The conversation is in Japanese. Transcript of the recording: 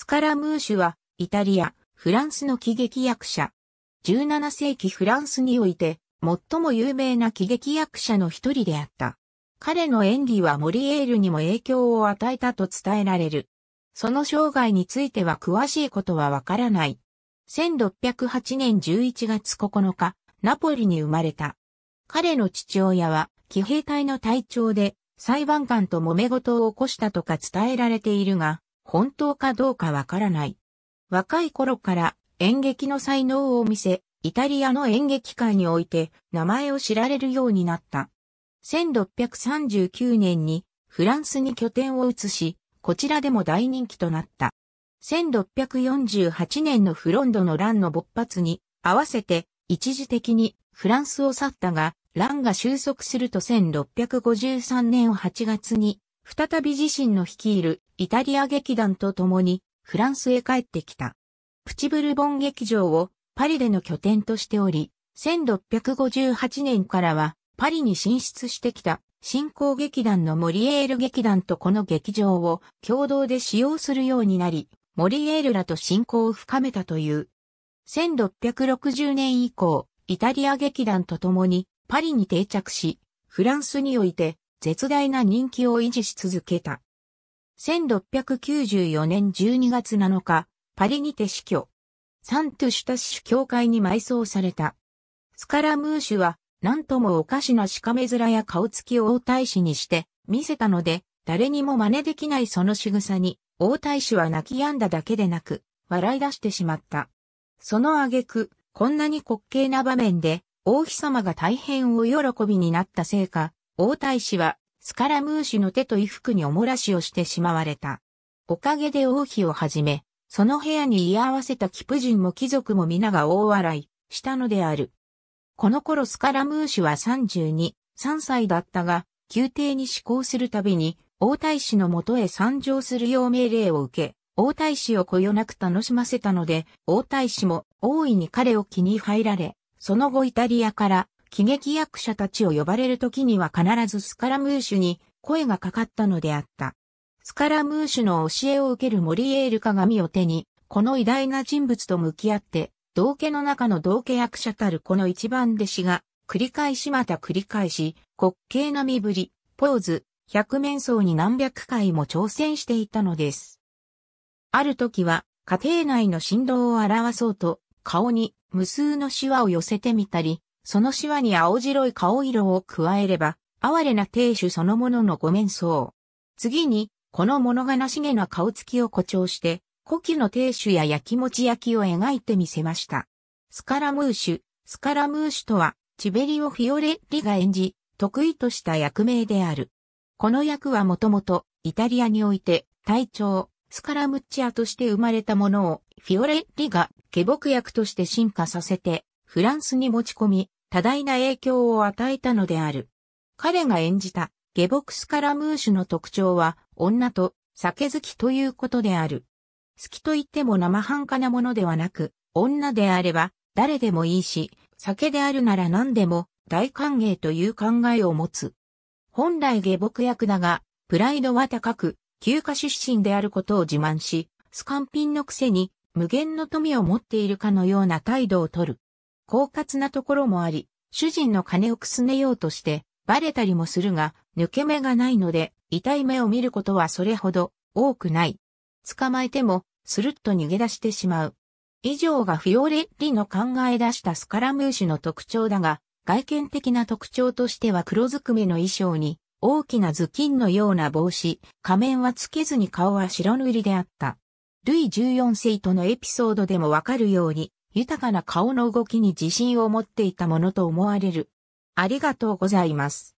スカラムーシュは、イタリア、フランスの喜劇役者。17世紀フランスにおいて、最も有名な喜劇役者の一人であった。彼の演技はモリエールにも影響を与えたと伝えられる。その生涯については詳しいことはわからない。1608年11月9日、ナポリに生まれた。彼の父親は、騎兵隊の隊長で、裁判官と揉め事を起こしたとか伝えられているが、本当かどうかわからない。若い頃から演劇の才能を見せ、イタリアの演劇界において名前を知られるようになった。1639年にフランスに拠点を移し、こちらでも大人気となった。1648年のフロンドの乱の勃発に合わせて一時的にフランスを去ったが、乱が収束すると1653年8月に再び自身の率いるイタリア劇団と共にフランスへ帰ってきた。プチブルボン劇場をパリでの拠点としており、1658年からはパリに進出してきた新興劇団のモリエール劇団とこの劇場を共同で使用するようになり、モリエールらと親交を深めたという。1660年以降、イタリア劇団と共にパリに定着し、フランスにおいて絶大な人気を維持し続けた。1694年12月7日、パリにて死去。サントゥシュタッシュ教会に埋葬された。スカラムーシュは、なんともおかしなしかめ面や顔つきを王太子にして、見せたので、誰にも真似できないその仕草に、王太子は泣き止んだだけでなく、笑い出してしまった。その挙句、こんなに滑稽な場面で、王妃様が大変お喜びになったせいか、王太子はスカラムーシュの手と衣服におもらしをしてしまわれた。おかげで王妃をはじめ、その部屋に居合わせたキプ人も貴族も皆が大笑いしたのである。この頃スカラムーシュは32、3歳だったが、宮廷に施行するたびに、王太子のもとへ参上するよう命令を受け、王太子をこよなく楽しませたので、王太子も大いに彼を気に入られ、その後イタリアから喜劇役者たちを呼ばれる時には必ずスカラムーシュに声がかかったのであった。スカラムーシュの教えを受けるモリエール鏡を手に、この偉大な人物と向き合って、道家の中の道家役者たるこの一番弟子が、繰り返しまた繰り返し、滑稽な身振り、ポーズ、百面相に何百回も挑戦していたのです。ある時は、家庭内の振動を表そうと、顔に無数のシワを寄せてみたり、そのシワに青白い顔色を加えれば、哀れな亭主そのもののご面相。次に、この物悲しげな顔つきを誇張して、古希の亭主や焼きもち焼きを描いてみせました。スカラムーシュ、スカラムーシュとは、チベリオ・フィオレッリが演じ、得意とした役名である。この役はもともと、イタリアにおいて、隊長、スカラムッチアとして生まれたものを、フィオレッリが下僕役として進化させて、フランスに持ち込み、多大な影響を与えたのである。彼が演じた下僕スカラムーシュの特徴は女と酒好きということである。好きといっても生半可なものではなく、女であれば誰でもいいし、酒であるなら何でも大歓迎という考えを持つ。本来下僕役だが、プライドは高く、休暇出身であることを自慢し、スカンピンのくせに無限の富を持っているかのような態度をとる。狡猾なところもあり、主人の金をくすねようとして、バレたりもするが、抜け目がないので、痛い目を見ることはそれほど多くない。捕まえても、スルッと逃げ出してしまう。以上がフィオレッリの考え出したスカラムーシュの特徴だが、外見的な特徴としては黒ずくめの衣装に、大きな頭巾のような帽子、仮面はつけずに顔は白塗りであった。ルイ14世とのエピソードでもわかるように、豊かな顔の動きに自信を持っていたものと思われる。ありがとうございます。